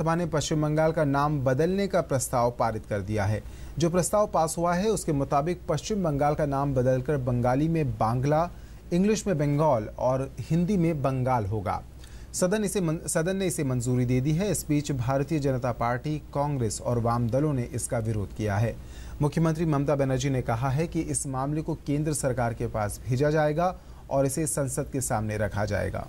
सभा ने पश्चिम बंगाल का नाम बदलने का प्रस्ताव पारित कर दिया है जो प्रस्ताव पास हुआ है उसके मुताबिक पश्चिम बंगाल का नाम बदलकर बंगाली में बांग्ला इंग्लिश में बंगाल और हिंदी में बंगाल होगा सदन इसे मन, सदन ने इसे मंजूरी दे दी है इस बीच भारतीय जनता पार्टी कांग्रेस और वाम दलों ने इसका विरोध किया है मुख्यमंत्री ममता बनर्जी ने कहा है कि इस मामले को केंद्र सरकार के पास भेजा जाएगा और इसे संसद के सामने रखा जाएगा